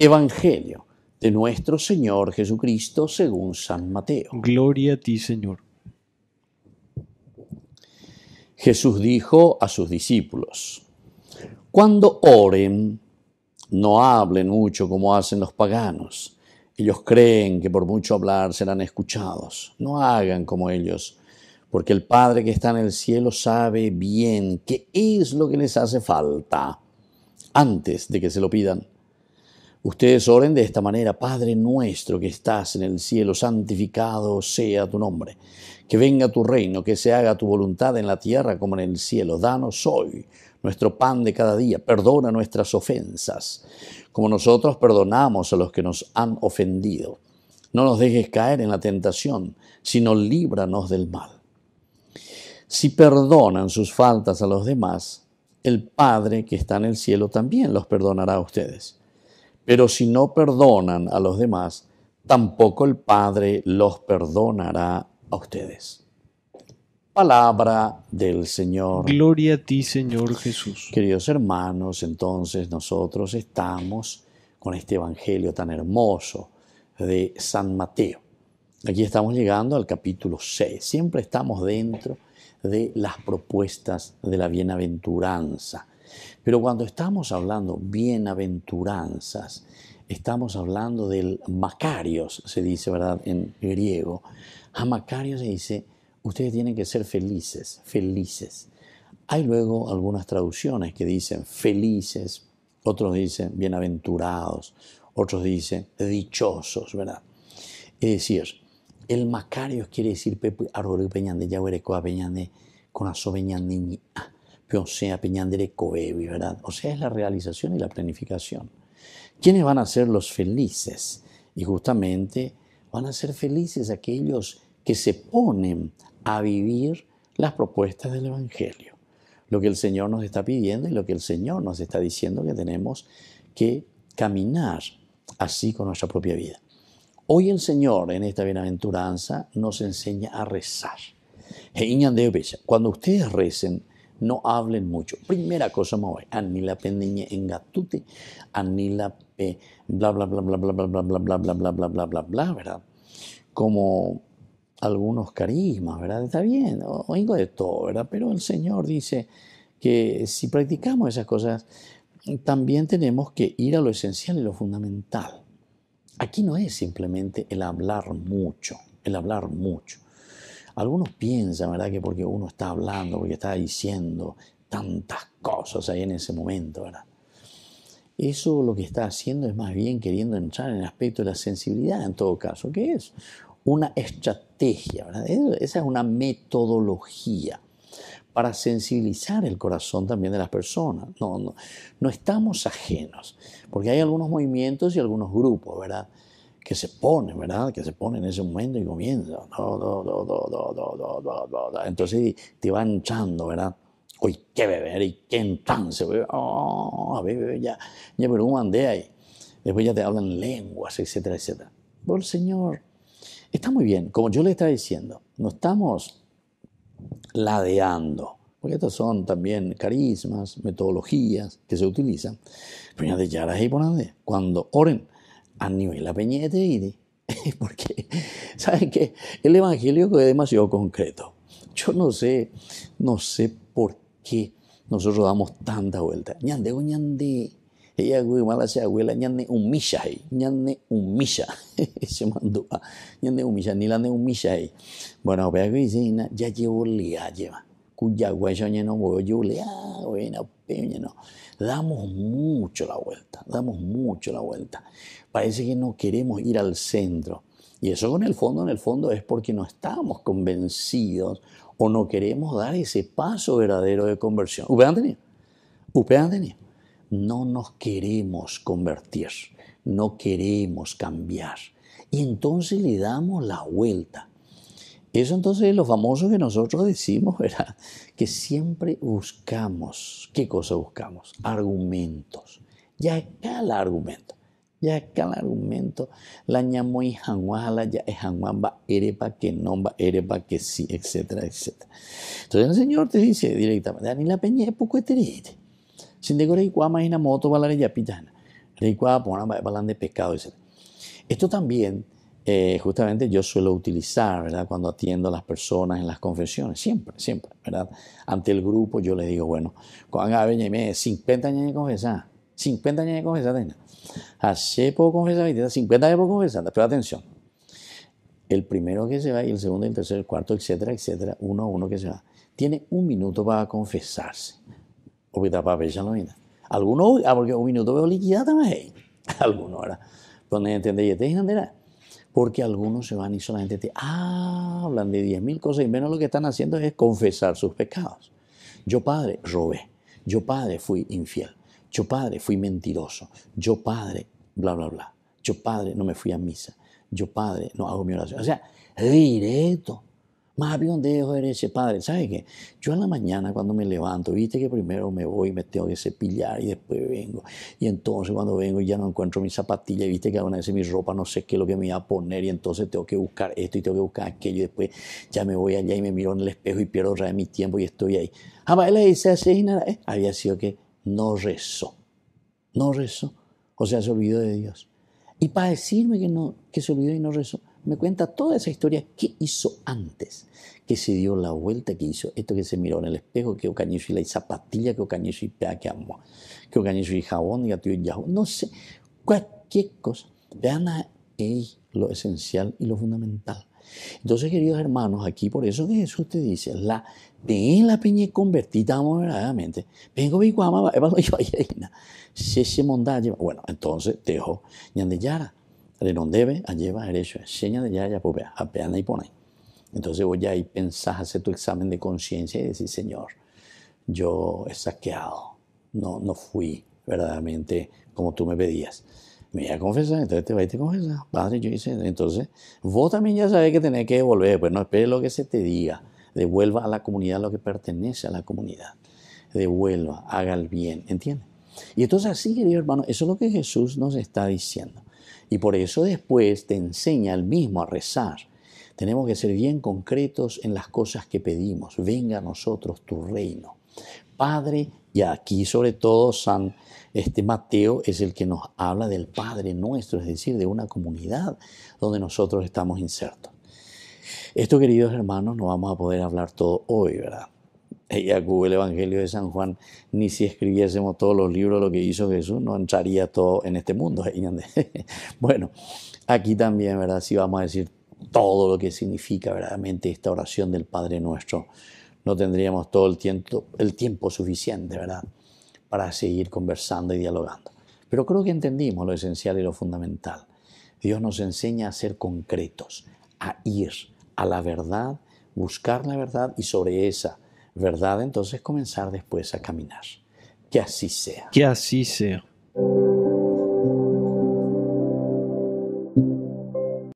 Evangelio de nuestro Señor Jesucristo según San Mateo. Gloria a ti, Señor. Jesús dijo a sus discípulos, cuando oren, no hablen mucho como hacen los paganos. Ellos creen que por mucho hablar serán escuchados. No hagan como ellos, porque el Padre que está en el cielo sabe bien qué es lo que les hace falta antes de que se lo pidan. Ustedes oren de esta manera, Padre nuestro que estás en el cielo, santificado sea tu nombre, que venga tu reino, que se haga tu voluntad en la tierra como en el cielo. Danos hoy nuestro pan de cada día, perdona nuestras ofensas, como nosotros perdonamos a los que nos han ofendido. No nos dejes caer en la tentación, sino líbranos del mal. Si perdonan sus faltas a los demás, el Padre que está en el cielo también los perdonará a ustedes. Pero si no perdonan a los demás, tampoco el Padre los perdonará a ustedes. Palabra del Señor. Gloria a ti, Señor Jesús. Queridos hermanos, entonces nosotros estamos con este Evangelio tan hermoso de San Mateo. Aquí estamos llegando al capítulo 6. Siempre estamos dentro de las propuestas de la bienaventuranza pero cuando estamos hablando bienaventuranzas, estamos hablando del Macarios, se dice, ¿verdad?, en griego. A Macarios se dice, ustedes tienen que ser felices, felices. Hay luego algunas traducciones que dicen felices, otros dicen bienaventurados, otros dicen dichosos, ¿verdad? Es decir, el Macarios quiere decir Pepe Peñande, Coa, Peñande, Conazo Peñande, sea Peñandere, y ¿verdad? O sea, es la realización y la planificación. ¿Quiénes van a ser los felices? Y justamente van a ser felices aquellos que se ponen a vivir las propuestas del Evangelio. Lo que el Señor nos está pidiendo y lo que el Señor nos está diciendo que tenemos que caminar así con nuestra propia vida. Hoy el Señor en esta bienaventuranza nos enseña a rezar. Cuando ustedes recen, no hablen mucho. Primera cosa, más, Anila pe en gatute, anila p, bla bla bla bla bla bla bla bla bla bla bla bla bla bla bla, ¿verdad? Como algunos carismas, ¿verdad? Está bien, oigo de todo, ¿verdad? Pero el Señor dice que si practicamos esas cosas, también tenemos que ir a lo esencial y lo fundamental. Aquí no es simplemente el hablar mucho, el hablar mucho. Algunos piensan, ¿verdad?, que porque uno está hablando, porque está diciendo tantas cosas ahí en ese momento, ¿verdad? Eso lo que está haciendo es más bien queriendo entrar en el aspecto de la sensibilidad, en todo caso, que es una estrategia, ¿verdad? Esa es una metodología para sensibilizar el corazón también de las personas. No, no, no estamos ajenos, porque hay algunos movimientos y algunos grupos, ¿verdad? que se pone, ¿verdad? Que se pone en ese momento y comienza. Entonces te va hinchando, ¿verdad? Uy, qué beber y qué entrance, oh, bebe, ya, ya, un ahí. Después ya te hablan lenguas, etcétera, etcétera. Por Señor, está muy bien. Como yo le estaba diciendo, no estamos ladeando, porque estos son también carismas, metodologías que se utilizan. Pero ya de y Cuando oren, a a Peñete y porque saben que el evangelio es demasiado concreto. Yo no sé, no sé por qué nosotros damos tanta vuelta. Ñande o oh, ñande. Ella mala sea abuela, ñande umilla, eh. ñande umilla. Se mandó a ñande misa ni la un umilla. Eh. Bueno, vea que dice, ya llevo lia, lleva no ah, no. Damos mucho la vuelta, damos mucho la vuelta. Parece que no queremos ir al centro. Y eso en el fondo, en el fondo es porque no estamos convencidos o no queremos dar ese paso verdadero de conversión. han tenido? ¿Usted han tenido? No nos queremos convertir, no queremos cambiar. Y entonces le damos la vuelta eso entonces los lo famoso que nosotros decimos, ¿verdad? Que siempre buscamos, ¿qué cosa buscamos? Argumentos. Ya cada argumento. Ya cada argumento. La ñamo y la ya januamba, erepa que no va, erepa que sí, etcétera, etcétera. Entonces el Señor te dice directamente, ni la peña es poco eterite. Sin decorar y cuama y moto, balarilla pitana. Recuá, pongan balan de pescado, etcétera Esto también eh, justamente yo suelo utilizar, ¿verdad? Cuando atiendo a las personas en las confesiones, siempre, siempre, ¿verdad? Ante el grupo yo les digo, bueno, cuando y 50 años de confesar, 50 años de confesar, hace poco confesar, 50 años de confesar, pero atención, el primero que se va y el segundo, el tercero, el cuarto, etcétera, etcétera, uno a uno que se va, tiene un minuto para confesarse, o que para no vida. Algunos, ah, porque un minuto veo liquidada más ahí, algunos, ¿verdad? Donde entendéis, ¿te este porque algunos se van y solamente te hablan de diez mil cosas y menos lo que están haciendo es confesar sus pecados. Yo padre robé, yo padre fui infiel, yo padre fui mentiroso, yo padre bla, bla, bla, yo padre no me fui a misa, yo padre no hago mi oración. O sea, directo, más bien dejo de ese padre. ¿Sabes qué? Yo en la mañana cuando me levanto, viste que primero me voy y me tengo que cepillar y después vengo. Y entonces cuando vengo ya no encuentro mi zapatilla, y viste que alguna vez mi ropa no sé qué es lo que me iba a poner y entonces tengo que buscar esto y tengo que buscar aquello y después ya me voy allá y me miro en el espejo y pierdo otra vez mi tiempo y estoy ahí. Ah, él le dice así, nada. Eh, había sido que no rezó. No rezó. O sea, se olvidó de Dios. Y para decirme que, no, que se olvidó y no rezó, me cuenta toda esa historia, qué hizo antes, que se dio la vuelta, que hizo esto, que se miró en el espejo, que ocañizo y la zapatilla, que ocañizo y que amo, que ocañizo y jabón, y y no sé, cualquier cosa. Vean ahí lo esencial y lo fundamental. Entonces, queridos hermanos, aquí por eso que Jesús te dice, la de la peña convertida verdaderamente, vengo y guama, bueno, entonces dejo ñandellara debe a lleva derecho, seña de ya, pues, ya, apeana y pone. Entonces voy ahí pensás, hacer tu examen de conciencia y decir, Señor, yo he saqueado, no, no fui verdaderamente como tú me pedías. Me voy a confesar, entonces te voy a confesar. Padre, yo entonces vos también ya sabés que tenés que devolver, pues no esperes lo que se te diga. Devuelva a la comunidad lo que pertenece a la comunidad. Devuelva, haga el bien, ¿entiendes? Y entonces así, querido hermano, eso es lo que Jesús nos está diciendo. Y por eso después te enseña el mismo a rezar. Tenemos que ser bien concretos en las cosas que pedimos. Venga a nosotros tu reino. Padre, y aquí sobre todo San este Mateo es el que nos habla del Padre nuestro, es decir, de una comunidad donde nosotros estamos insertos. Esto, queridos hermanos, no vamos a poder hablar todo hoy, ¿verdad? Jacob el Evangelio de San Juan, ni si escribiésemos todos los libros lo que hizo Jesús, no entraría todo en este mundo. Bueno, aquí también, ¿verdad? Si vamos a decir todo lo que significa verdaderamente esta oración del Padre Nuestro, no tendríamos todo el tiempo, el tiempo suficiente, ¿verdad? Para seguir conversando y dialogando. Pero creo que entendimos lo esencial y lo fundamental. Dios nos enseña a ser concretos, a ir a la verdad, buscar la verdad y sobre esa ¿verdad? Entonces comenzar después a caminar. Que así sea. Que así sea.